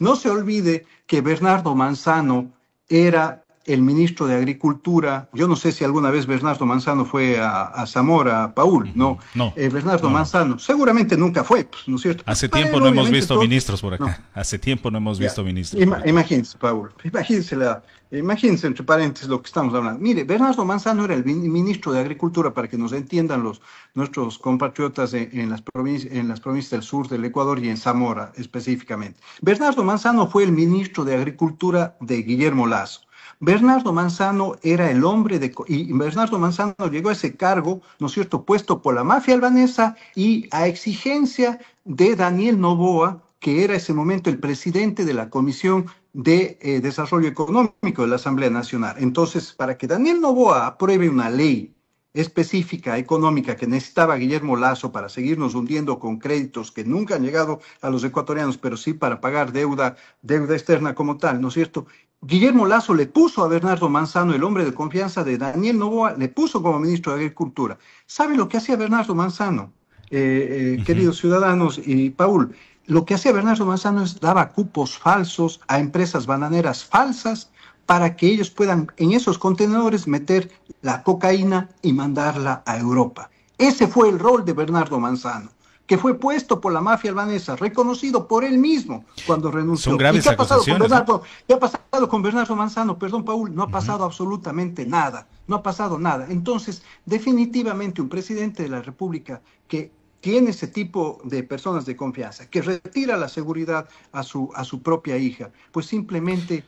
No se olvide que Bernardo Manzano era el ministro de Agricultura, yo no sé si alguna vez Bernardo Manzano fue a, Zamora, a Paul, ¿no? No. Eh, Bernardo Manzano, seguramente nunca fue, pues, ¿no es cierto? Hace tiempo no hemos visto ministros por acá, hace tiempo no hemos visto ministros. imagínense, Paul, imagínense, la, entre paréntesis lo que estamos hablando. Mire, Bernardo Manzano era el ministro de Agricultura, para que nos entiendan los, nuestros compatriotas en, las provincias, en las provincias del sur del Ecuador y en Zamora específicamente. Bernardo Manzano fue el ministro de Agricultura de Guillermo Lazo. Bernardo Manzano era el hombre de... Y Bernardo Manzano llegó a ese cargo, ¿no es cierto?, puesto por la mafia albanesa y a exigencia de Daniel Novoa, que era ese momento el presidente de la Comisión de eh, Desarrollo Económico de la Asamblea Nacional. Entonces, para que Daniel Novoa apruebe una ley específica, económica, que necesitaba Guillermo Lazo para seguirnos hundiendo con créditos que nunca han llegado a los ecuatorianos, pero sí para pagar deuda, deuda externa como tal, ¿no es cierto? Guillermo Lazo le puso a Bernardo Manzano, el hombre de confianza de Daniel Novoa, le puso como ministro de Agricultura. ¿Sabe lo que hacía Bernardo Manzano, eh, eh, queridos ciudadanos y Paul? Lo que hacía Bernardo Manzano es daba cupos falsos a empresas bananeras falsas para que ellos puedan en esos contenedores meter la cocaína y mandarla a Europa. Ese fue el rol de Bernardo Manzano que fue puesto por la mafia albanesa, reconocido por él mismo cuando renunció. Son graves ¿Y qué ha pasado con Bernardo? ¿Qué ha pasado con Bernardo Manzano? Perdón, Paul, no ha pasado absolutamente nada. No ha pasado nada. Entonces, definitivamente un presidente de la República que tiene ese tipo de personas de confianza, que retira la seguridad a su, a su propia hija, pues simplemente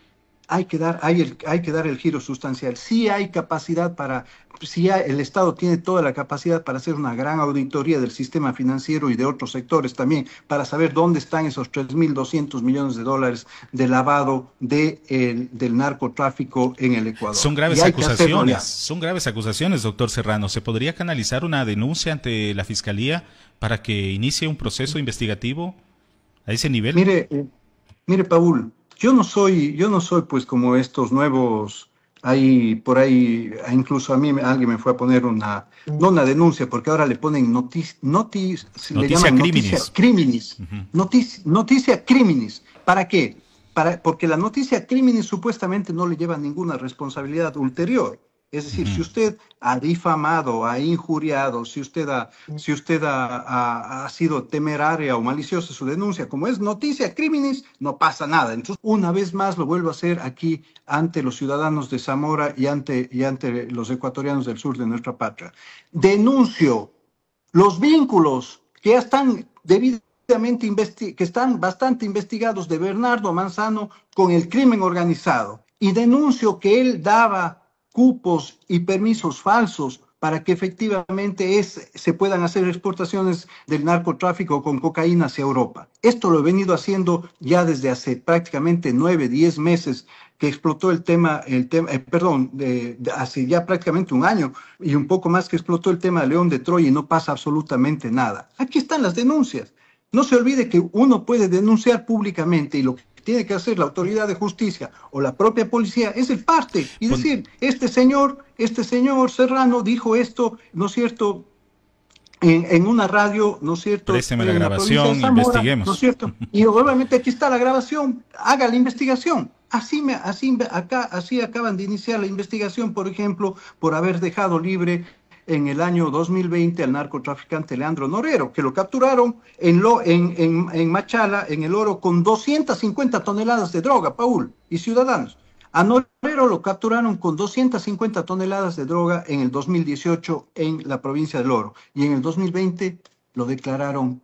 hay que dar, hay el, hay que dar el giro sustancial. si hay capacidad para, si el Estado tiene toda la capacidad para hacer una gran auditoría del sistema financiero y de otros sectores también, para saber dónde están esos 3.200 millones de dólares de lavado del narcotráfico en el Ecuador. Son graves acusaciones, son graves acusaciones, doctor Serrano. ¿Se podría canalizar una denuncia ante la Fiscalía para que inicie un proceso investigativo a ese nivel? Mire, eh, mire, Paul, yo no soy, yo no soy pues como estos nuevos, ahí por ahí, incluso a mí alguien me fue a poner una, no una denuncia, porque ahora le ponen noticia, noticia crímenes noticia criminis, noticia, ¿para qué? Para, porque la noticia crímenes supuestamente no le lleva ninguna responsabilidad ulterior. Es decir, si usted ha difamado, ha injuriado, si usted ha, si usted ha, sido temeraria o maliciosa su denuncia, como es noticia, crímenes, no pasa nada. Entonces, una vez más lo vuelvo a hacer aquí ante los ciudadanos de Zamora y ante, y ante los ecuatorianos del sur de nuestra patria. Denuncio los vínculos que están que están bastante investigados de Bernardo Manzano con el crimen organizado y denuncio que él daba cupos y permisos falsos para que efectivamente se puedan hacer exportaciones del narcotráfico con cocaína hacia Europa. Esto lo he venido haciendo ya desde hace prácticamente nueve, diez meses que explotó el tema, el tema eh, perdón, hace ya prácticamente un año y un poco más que explotó el tema de León de Troya y no pasa absolutamente nada. Aquí están las denuncias. No se olvide que uno puede denunciar públicamente y lo tiene que hacer la autoridad de justicia o la propia policía es el parte y decir, este señor, este señor Serrano dijo esto, ¿no es cierto? En, una radio, ¿no es cierto? Présteme la grabación, investiguemos. ¿No es cierto? Y obviamente aquí está la grabación, haga la investigación. Así, me, así, acá, así acaban de iniciar la investigación, por ejemplo, por haber dejado libre en el año 2020 al narcotraficante Leandro Norero, que lo capturaron en, Machala, en el oro, con 250 toneladas de droga, Paul, y ciudadanos. A Norero lo capturaron con 250 toneladas de droga en el 2018 en la provincia del Oro y en el 2020 lo declararon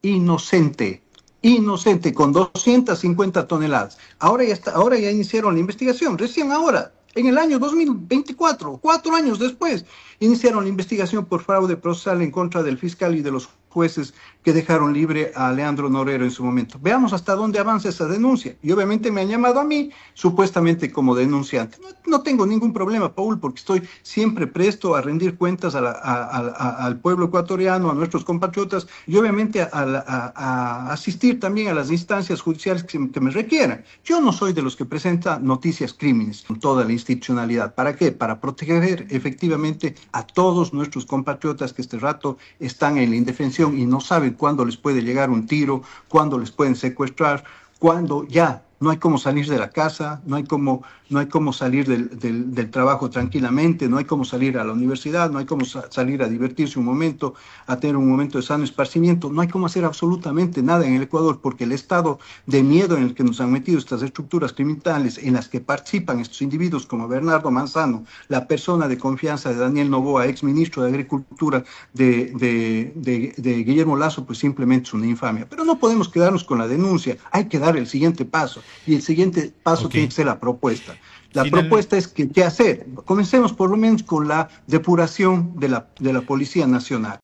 inocente, inocente con 250 toneladas. Ahora ya está, ahora ya iniciaron la investigación, recién ahora en el año 2024, cuatro años después, iniciaron la investigación por fraude procesal en contra del fiscal y de los jueces que dejaron libre a Leandro Norero en su momento. Veamos hasta dónde avanza esa denuncia. Y obviamente me han llamado a mí, supuestamente como denunciante. No, tengo ningún problema, Paul, porque estoy siempre presto a rendir cuentas al pueblo ecuatoriano, a nuestros compatriotas y obviamente a, asistir también a las instancias judiciales que, que me requieran. Yo no soy de los que presenta noticias crímenes con toda la institucionalidad. ¿Para qué? Para proteger efectivamente a todos nuestros compatriotas que este rato están en la indefensión y no saben cuándo les puede llegar un tiro, cuándo les pueden secuestrar, cuándo ya no hay cómo salir de la casa, no hay cómo, no hay salir del, del, trabajo tranquilamente, no hay cómo salir a la universidad, no hay cómo salir a divertirse un momento, a tener un momento de sano esparcimiento, no hay cómo hacer absolutamente nada en el Ecuador porque el estado de miedo en el que nos han metido estas estructuras criminales en las que participan estos individuos como Bernardo Manzano, la persona de confianza de Daniel Novoa, ex ministro de Agricultura de, de Guillermo Lazo, pues simplemente es una infamia. Pero no podemos quedarnos con la denuncia, hay que dar el siguiente paso y el siguiente paso tiene que ser la propuesta. La propuesta es que, qué hacer. Comencemos por lo menos con la depuración de la Policía Nacional.